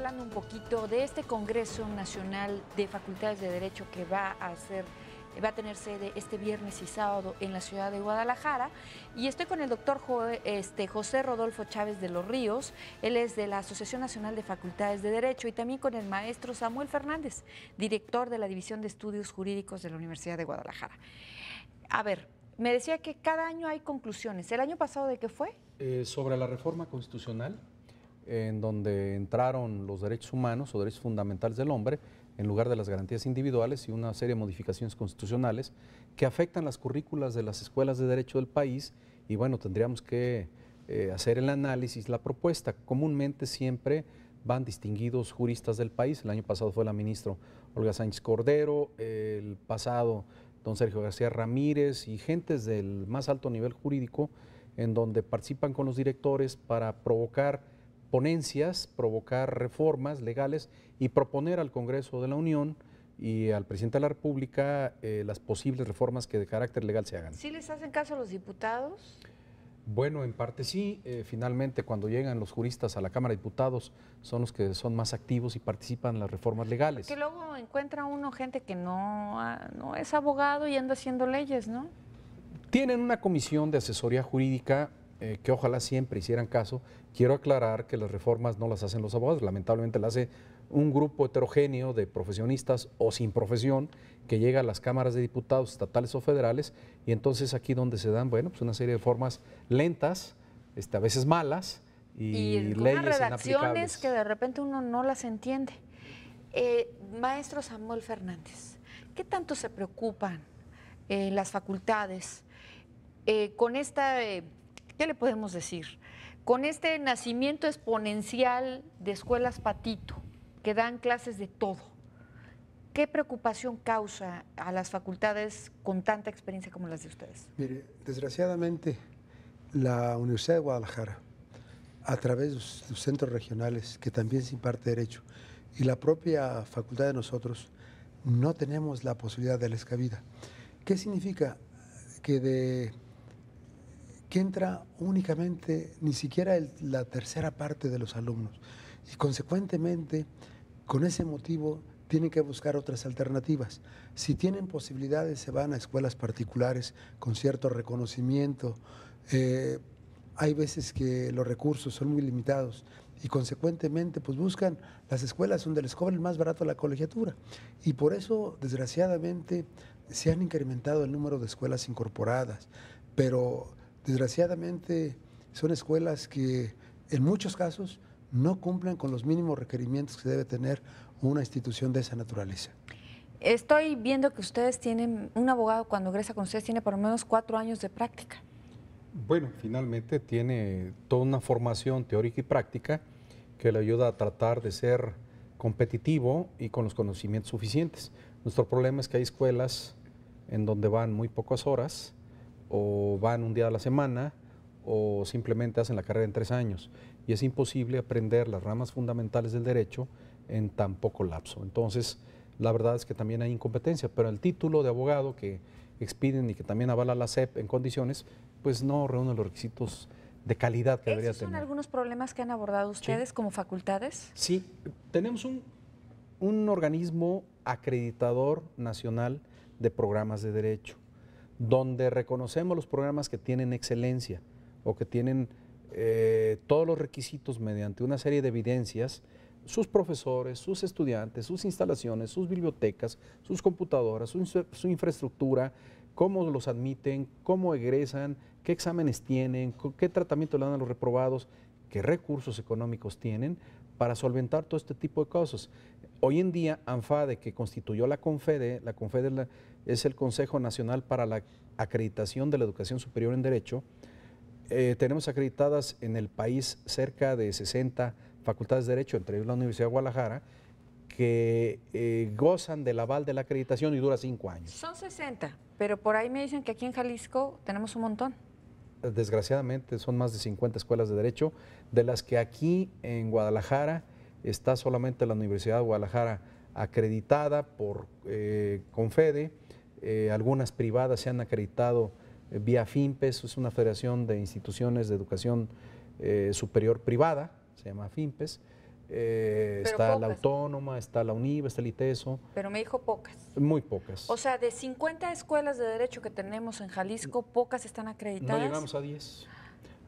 hablando un poquito de este Congreso Nacional de Facultades de Derecho que va a hacer va a tener sede este viernes y sábado en la ciudad de Guadalajara. Y estoy con el doctor este, José Rodolfo Chávez de los Ríos, él es de la Asociación Nacional de Facultades de Derecho, y también con el maestro Samuel Fernández, director de la División de Estudios Jurídicos de la Universidad de Guadalajara. A ver, me decía que cada año hay conclusiones. ¿El año pasado de qué fue? Eh, sobre la reforma constitucional en donde entraron los derechos humanos o derechos fundamentales del hombre en lugar de las garantías individuales y una serie de modificaciones constitucionales que afectan las currículas de las escuelas de derecho del país y bueno, tendríamos que eh, hacer el análisis, la propuesta. Comúnmente siempre van distinguidos juristas del país, el año pasado fue la ministra Olga Sánchez Cordero, el pasado don Sergio García Ramírez y gentes del más alto nivel jurídico en donde participan con los directores para provocar ponencias, provocar reformas legales y proponer al Congreso de la Unión y al presidente de la República eh, las posibles reformas que de carácter legal se hagan. ¿Sí les hacen caso a los diputados? Bueno, en parte sí. Eh, finalmente, cuando llegan los juristas a la Cámara de Diputados, son los que son más activos y participan en las reformas legales. Que luego encuentra uno gente que no, no es abogado y anda haciendo leyes, ¿no? Tienen una comisión de asesoría jurídica eh, que ojalá siempre hicieran caso. Quiero aclarar que las reformas no las hacen los abogados, lamentablemente las hace un grupo heterogéneo de profesionistas o sin profesión que llega a las cámaras de diputados estatales o federales y entonces aquí donde se dan, bueno, pues una serie de formas lentas, este, a veces malas y, y leyes unas redacciones que de repente uno no las entiende. Eh, maestro Samuel Fernández, ¿qué tanto se preocupan eh, las facultades con esta ¿Qué le podemos decir? Con este nacimiento exponencial de escuelas patito, que dan clases de todo, ¿qué preocupación causa a las facultades con tanta experiencia como las de ustedes? Mire, desgraciadamente, la Universidad de Guadalajara, a través de los centros regionales, que también se imparte derecho, y la propia facultad de nosotros, no tenemos la posibilidad de la escabida. ¿Qué significa? Que de que entra únicamente ni siquiera la tercera parte de los alumnos. Y consecuentemente, con ese motivo, tienen que buscar otras alternativas. Si tienen posibilidades, se van a escuelas particulares con cierto reconocimiento. Eh, hay veces que los recursos son muy limitados y consecuentemente pues buscan las escuelas donde les cobren más barato la colegiatura. Y por eso, desgraciadamente, se han incrementado el número de escuelas incorporadas. Pero desgraciadamente son escuelas que en muchos casos no cumplen con los mínimos requerimientos que debe tener una institución de esa naturaleza. Estoy viendo que ustedes tienen, un abogado cuando ingresa con ustedes tiene por lo menos cuatro años de práctica. Bueno, finalmente tiene toda una formación teórica y práctica que le ayuda a tratar de ser competitivo y con los conocimientos suficientes. Nuestro problema es que hay escuelas en donde van muy pocas horas, o van un día a la semana o simplemente hacen la carrera en tres años. Y es imposible aprender las ramas fundamentales del derecho en tan poco lapso. Entonces, la verdad es que también hay incompetencia, pero el título de abogado que expiden y que también avala la CEP en condiciones, pues no reúne los requisitos de calidad que debería tener. son algunos problemas que han abordado ustedes como facultades? Sí, tenemos un, un organismo acreditador nacional de programas de derecho donde reconocemos los programas que tienen excelencia o que tienen eh, todos los requisitos mediante una serie de evidencias, sus profesores, sus estudiantes, sus instalaciones, sus bibliotecas, sus computadoras, su infraestructura, cómo los admiten, cómo egresan, qué exámenes tienen, qué tratamiento le dan a los reprobados, qué recursos económicos tienen para solventar todo este tipo de cosas. Hoy en día, ANFADE, que constituyó la CONFEDE, la CONFEDE es el Consejo Nacional para la Acreditación de la Educación Superior en Derecho, eh, tenemos acreditadas en el país cerca de 60 facultades de Derecho, entre ellos la Universidad de Guadalajara, que eh, gozan del aval de la acreditación y dura cinco años. Son 60, pero por ahí me dicen que aquí en Jalisco tenemos un montón desgraciadamente, son más de 50 escuelas de derecho, de las que aquí en Guadalajara está solamente la Universidad de Guadalajara acreditada por eh, Confede, eh, algunas privadas se han acreditado eh, vía FIMPES, es una federación de instituciones de educación superior privada, se llama FIMPES, eh, está la Autónoma, está la UNIVA, está el ITESO. Pero me dijo pocas. Muy pocas. O sea, de 50 escuelas de derecho que tenemos en Jalisco, pocas están acreditadas. No llegamos a 10.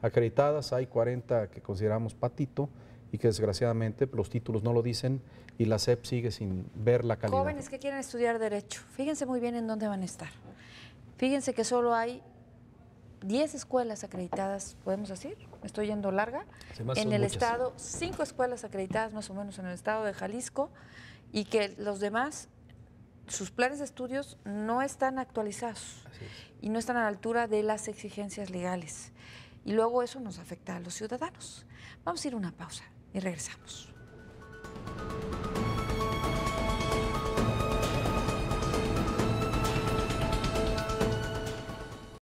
Acreditadas hay 40 que consideramos patito y que desgraciadamente pues, los títulos no lo dicen y la SEP sigue sin ver la calidad. Jóvenes que quieren estudiar derecho, fíjense muy bien en dónde van a estar. Fíjense que solo hay 10 escuelas acreditadas, podemos decir, estoy yendo larga, en el estado, 5 escuelas acreditadas más o menos en el estado de Jalisco y que los demás, sus planes de estudios no están actualizados y no están a la altura de las exigencias legales. Y luego eso nos afecta a los ciudadanos. Vamos a ir a una pausa y regresamos.